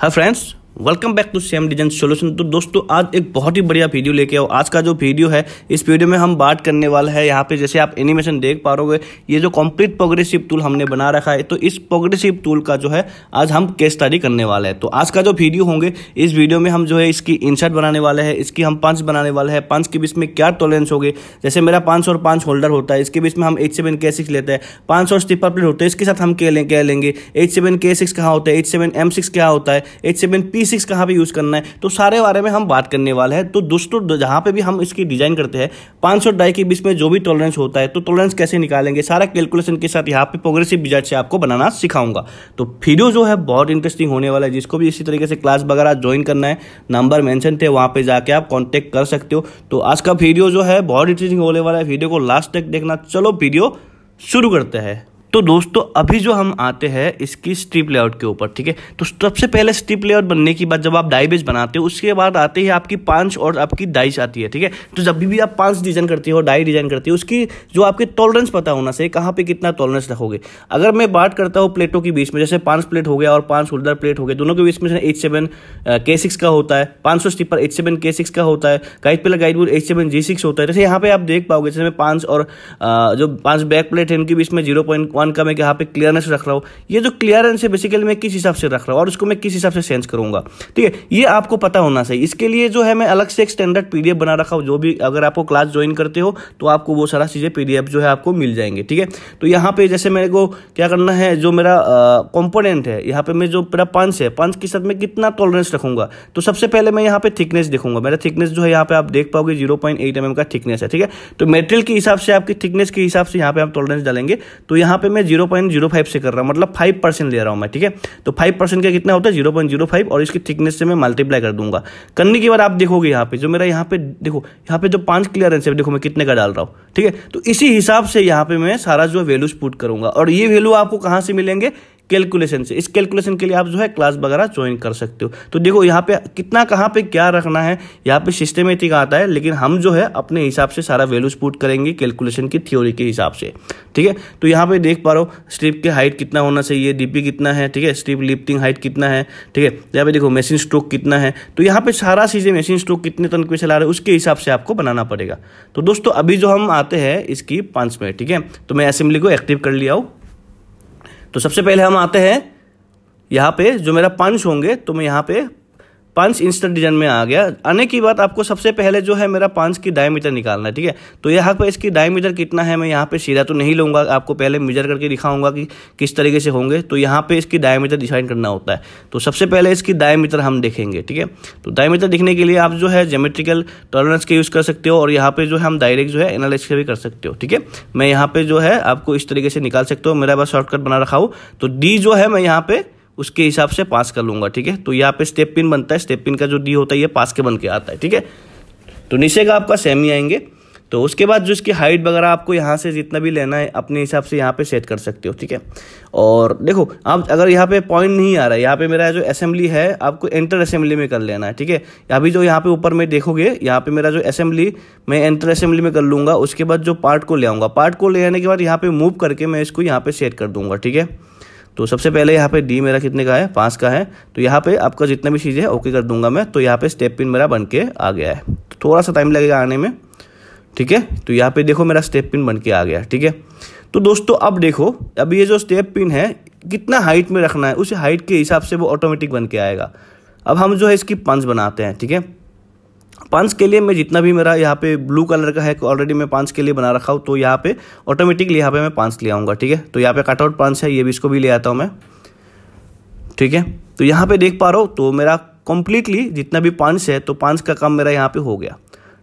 Hi friends, welcome back to same design solution तो दोस्तों आज एक बहुत ही बढ़िया वीडियो लेके आओ आज का जो वीडियो है इस वीडियो में हम बात करने वाला है यहाँ पे जैसे आप एनिमेशन देख पा रहे ये जो कंप्लीट प्रोग्रेसिव टूल हमने बना रखा है तो इस प्रोग्रेसिव टूल का जो है आज हम केस स्टडी करने वाले हैं तो आज का जो वीडियो होंगे इस वीडियो में हम जो है इसकी इंसर्ट बनाने वाले हैं इसकी हम पांच बनाने वाले हैं पांच के बीच में क्या टॉलरेंस होगी जैसे मेरा पांच और पांच होल्डर होता है इसके बीच में हम एच सेवन के सिक्स लेते हैं पांच और स्टिपर प्लेट होते हैं इसके साथ हम कह लेंगे एच सेवन के सिक्स कहाँ होता है एच सेवन एम सिक्स क्या होता है एच सेवन पी सिक्स कहाँ पर यूज़ करना है तो सारे बारे में हम बात करने वाले हैं तो दोस्तों जहाँ पर भी हम इसकी डिज़ाइन करते हैं पाँच सौ डाई के बीच में जो भी टॉलरेंस होता है तो टॉलरेंस कैसे निकालेंगे सारा कैलकुलेशन के साथ यहाँ पे प्रोग्रेसिव बिजाज से आपको बनाना सिखाऊंगा तो वीडियो जो है बहुत इंटरेस्टिंग होने वाला है जिसको भी इसी तरीके से क्लास वगैरह ज्वाइन करना है नंबर मैंशन थे वहाँ पर जाके आप कांटेक्ट कर सकते हो तो आज का वीडियो जो है बहुत इंटरेस्टिंग होने वाला है वीडियो को लास्ट तक देखना चलो वीडियो शुरू करते हैं तो दोस्तों अभी जो हम आते हैं इसकी स्ट्रिप लेआउट के ऊपर ठीक है तो सबसे पहले स्ट्रिप लेआउट बनने की बाद जब आप डाई बेस बनाते हो उसके बाद आते ही आपकी पांच और आपकी डाइस आती है ठीक है तो जब भी आप पांच डिजाइन करते हो डाई डिजाइन करते हो उसकी जो आपके टॉलरेंस पता होना चाहिए कहाँ पर कितना टॉलरेंस रखोगे अगर मैं बात करता हूँ प्लेटों के बीच में जैसे पांच प्लेट हो गया और पांच होल्डर प्लेट हो गया दोनों के बीच में एच सेवन के सिक्स का होता है पांच सौ स्टिपर एच सेवन के सिक्स का होता है guide pillar guide board H seven G six होता है जैसे यहाँ पे आप देख पाओगे जैसे पांच और जो पांच बैक प्लेट है उनके बीच में जीरो पॉइंट वन का मैं यहाँ पे क्लियरेंस रख रहा हूँ ये जो क्लियरेंस है बेसिकली मैं किस हिसाब से रख रहा हूँ और उसको मैं किस हिसाब से सेंस करूँगा ठीक है ये आपको पता होना चाहिए इसके लिए जो है मैं अलग से एक स्टैंडर्ड पी बना रखा हूँ जो भी अगर आपको क्लास ज्वाइन करते हो तो आपको वो सारा चीज़ें पी जो है आपको मिल जाएंगे ठीक है तो यहाँ पर जैसे मेरे को क्या करना है जो मेरा कॉम्पोनेंट है यहाँ पर मैं जो मेरा पंच है पंच के साथ मैं कितना टॉलरेंस रखूँगा तो सबसे पहले मैं यहाँ पर थिकनेस देखूंगा मेरा थिकनेस जो है यहाँ पर आप देख पाओगे zero point eight M M का थिकनेस है ठीक है तो मेटेरियल के हिसाब से आपकी थिकनेस के हिसाब से यहाँ पे आप टॉलरेंस डालेंगे तो यहाँ पे पे मैं जीरो पॉइंट जीरो फाइव से कर रहा हूँ मतलब फाइव परसेंट ले रहा हूँ मैं ठीक है तो फाइव परसेंट का कितना होता है जीरो पॉइंट जीरो फाइव और इसकी थिकनेस से मैं मल्टीप्लाई कर दूंगा करने के बाद आप देखोगे यहाँ पे जो मेरा यहाँ पे देखो यहाँ पे जो पांच क्लियरेंस है देखो मैं कितने का डाल रहा हूँ ठीक है तो इसी हिसाब से यहाँ पे मैं सारा जो वैल्यूज पुट करूंगा और ये वैल्यू आपको कहाँ से मिलेंगे कैलकुलेशन से इस कैलकुलेशन के लिए आप जो है क्लास वगैरह ज्वाइन कर सकते हो तो देखो यहाँ पे कितना कहाँ पे क्या रखना है यहाँ पे सिस्टमेटिक आता है लेकिन हम जो है अपने हिसाब से सारा वैल्यूज पुट करेंगे कैलकुलेशन की थ्योरी के हिसाब से ठीक है तो यहाँ पे देख पा रहे हो स्ट्रिप के हाइट कितना होना चाहिए डीपी कितना है ठीक है स्ट्रिप लिफ्टिंग हाइट कितना है ठीक है यहाँ पे देखो मशीन स्ट्रोक कितना है तो यहाँ पे सारा चीज़ें मशीन स्ट्रोक कितने तन पे चला रहे उसके हिसाब से आपको बनाना पड़ेगा तो दोस्तों अभी जो हम आते हैं इसकी पांच में ठीक है तो मैं असेंबली को एक्टिव कर लिया हूँ तो सबसे पहले हम आते हैं यहाँ पे जो मेरा पंच होंगे तो मैं यहाँ पे पांच इंस्टेंट डिजाइन में आ गया आने की बात आपको सबसे पहले जो है मेरा पांच की डायमीटर निकालना है ठीक है तो यहाँ पर इसकी डायमीटर कितना है मैं यहाँ पे सीधा तो नहीं लूँगा आपको पहले मेजर करके दिखाऊंगा कि किस तरीके से होंगे तो यहाँ पे इसकी डायमीटर डिसाइन करना होता है तो सबसे पहले इसकी डायमीटर हम देखेंगे ठीक है तो डायमीटर दिखने के लिए आप जो है जोमेट्रिकल टॉलरेंस के यूज़ कर सकते हो और यहाँ पे जो है हम डायरेक्ट जो है एनालिसिस भी कर सकते हो ठीक है मैं यहाँ पे जो है आपको इस तरीके से निकाल सकते हो मेरा बस शॉर्टकट बना रखा हो तो डी जो है मैं यहाँ पे उसके हिसाब से पास कर लूंगा ठीक है तो यहाँ पे स्टेप पिन बनता है स्टेप पिन का जो डी होता है ये पास के बन के आता है ठीक है तो नीचे का आपका ही आएंगे तो उसके बाद जो इसकी हाइट वगैरह आपको यहाँ से जितना भी लेना है अपने हिसाब से यहाँ पे सेट कर सकते हो ठीक है और देखो आप अगर यहाँ पे पॉइंट नहीं आ रहा है यहाँ पे मेरा जो असेंबली है आपको एंटर असेंबली में कर लेना है ठीक है अभी जो यहाँ पे ऊपर में देखोगे यहाँ पे मेरा जो असेंबली मैं एंटर असेंबली में कर लूँगा उसके बाद जो पार्ट को ले आऊँगा पार्ट को ले आने के बाद यहाँ पर मूव करके मैं इसको यहाँ पर सेट कर दूँगा ठीक है तो सबसे पहले यहाँ पे डी मेरा कितने का है पाँच का है तो यहाँ पे आपका जितना भी चीज़ है ओके कर दूंगा मैं तो यहाँ पे स्टेप पिन मेरा बन के आ गया है तो थोड़ा सा टाइम लगेगा आने में ठीक है तो यहाँ पे देखो मेरा स्टेप पिन बन के आ गया ठीक है तो दोस्तों अब देखो अब ये जो स्टेप पिन है कितना हाइट में रखना है उस हाइट के हिसाब से वो ऑटोमेटिक बन के आएगा अब हम जो है इसकी पंच बनाते हैं ठीक है पांच के लिए मैं जितना भी मेरा यहाँ पे ब्लू कलर का है ऑलरेडी मैं पांच के लिए बना रखा हूँ तो यहाँ पे ऑटोमेटिकली यहाँ पे मैं पांच ले आऊँगा ठीक है तो यहाँ पे कटआउट पांच है ये भी इसको भी ले आता हूँ मैं ठीक है तो यहाँ पे देख पा रहा हूँ तो मेरा कम्प्लीटली जितना भी पांच है तो पांच का काम मेरा यहाँ पे हो गया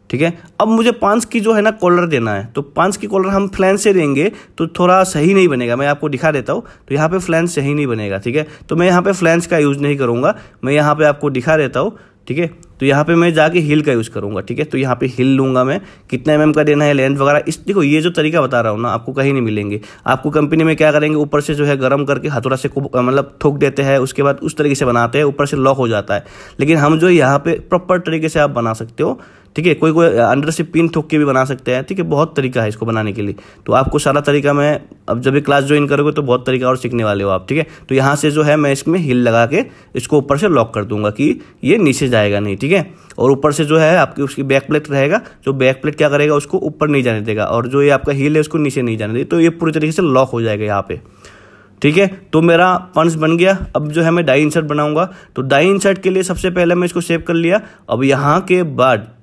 ठीक है अब मुझे पांच की जो है ना कॉलर देना है तो पांच की कॉलर हम फ्लैन से देंगे तो थोड़ा सही नहीं बनेगा मैं आपको दिखा देता हूँ तो यहाँ पे फ्लैन सही नहीं बनेगा ठीक है तो मैं यहाँ पे फ्लैंस का यूज़ नहीं करूँगा मैं यहाँ पे आपको दिखा देता हूँ ठीक है तो यहाँ पे मैं जाके हिल का यूज़ करूँगा ठीक है तो यहाँ पे हिल लूँगा मैं कितना एम का देना है लेंथ वगैरह इस देखो ये जो तरीका बता रहा हूँ ना आपको कहीं नहीं मिलेंगे आपको कंपनी में क्या करेंगे ऊपर से जो है गर्म करके हथौड़ा से मतलब ठोक देते हैं उसके बाद उस तरीके से बनाते हैं ऊपर से लॉक हो जाता है लेकिन हम जो यहाँ पर प्रॉपर तरीके से आप बना सकते हो ठीक है कोई कोई अंडर से पिन ठोक के भी बना सकते हैं ठीक है बहुत तरीका है इसको बनाने के लिए तो आपको सारा तरीका मैं अब जब भी क्लास ज्वाइन करोगे तो बहुत तरीका और सीखने वाले हो आप ठीक है तो यहाँ से जो है मैं इसमें हिल लगा के इसको ऊपर से लॉक कर दूंगा कि ये नीचे जाएगा नहीं ठीक है और ऊपर से जो है आपकी उसकी बैक प्लेट रहेगा जो बैक प्लेट क्या करेगा उसको ऊपर नहीं जाने देगा और जो ये आपका हिल है उसको नीचे नहीं जाने देगा तो ये पूरी तरीके से लॉक हो जाएगा यहाँ पे ठीक है तो मेरा पंच बन गया अब जो है मैं डाई इंसर्ट बनाऊंगा तो डाई इंसर्ट के लिए सबसे पहले मैं इसको सेव कर लिया अब यहाँ के बाद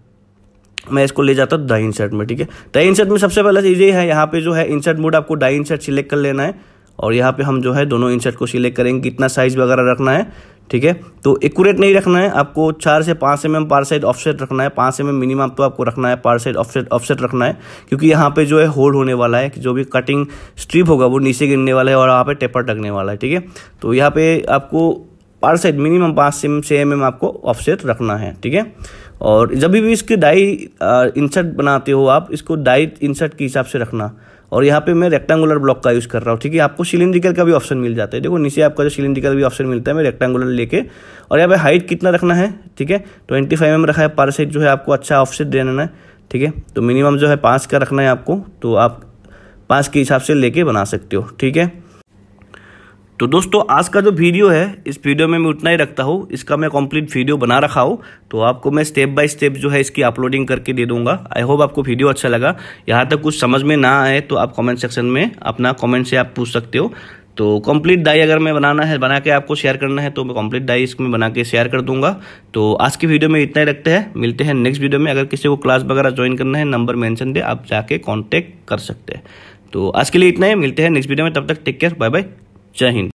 मैं इसको ले जाता हूँ डाई इंसर्ट में ठीक है डाई इंसर्ट में सबसे पहले चीज़ ये है यहाँ पे जो है इंसर्ट मोड आपको डाई इंसर्ट सिलेक्ट कर लेना है और यहाँ पे हम जो है दोनों इंसर्ट को सिलेक्ट करेंगे कितना साइज़ वगैरह रखना है ठीक है तो एक्यूरेट नहीं रखना है आपको चार से पाँच M M per side offset रखना है पाँच एम एम मिनिमम तो आपको रखना है पार साइड ऑफसेट ऑफसेट रखना है क्योंकि यहाँ पे जो है होल्ड होने वाला है जो भी कटिंग स्ट्रिप होगा वो नीचे गिरने वाला है और वहाँ पे टेपर टकने वाला है ठीक है तो यहाँ पे आपको पर साइड मिनिमम पाँच सेम छः एम आपको ऑफसेट रखना है ठीक है और जब भी इसकी डाई इंसर्ट बनाते हो आप इसको डाई इंसर्ट के हिसाब से रखना और यहाँ पे मैं रेक्टेंगुलर ब्लॉक का यूज़ कर रहा हूँ ठीक है आपको सिलिंड्रिकल का भी ऑप्शन मिल जाता है देखो नीचे आपका जो सिलिंड्रिकल भी ऑप्शन मिलता है मैं रेक्टेंगुलर लेके और यहाँ पे हाइट कितना रखना है ठीक है ट्वेंटी फाइव एम रखा है पर साइड जो है आपको अच्छा ऑफसेट देना है ठीक है तो मिनिमम जो है पाँच का रखना है आपको तो आप पाँच के हिसाब से लेके बना सकते हो ठीक है तो दोस्तों आज का जो वीडियो है इस वीडियो में मैं उतना ही रखता हूँ इसका मैं कंप्लीट वीडियो बना रखा हूँ तो आपको मैं स्टेप बाय स्टेप जो है इसकी अपलोडिंग करके दे दूंगा आई होप आपको वीडियो अच्छा लगा यहाँ तक कुछ समझ में ना आए तो आप कमेंट सेक्शन में अपना कमेंट से आप पूछ सकते हो तो कम्प्लीट डाई अगर मैं बनाना है बना के आपको शेयर करना है तो मैं कम्प्लीट डाई इसमें बना के शेयर कर दूंगा तो आज की वीडियो में इतना ही रखते हैं मिलते हैं नेक्स्ट वीडियो में अगर किसी को क्लास वगैरह ज्वाइन करना है नंबर मैंशन दे आप जाके कॉन्टेक्ट कर सकते हैं तो आज के लिए इतना ही मिलते हैं नेक्स्ट वीडियो में तब तक टेक केयर बाय बाय जय हिंद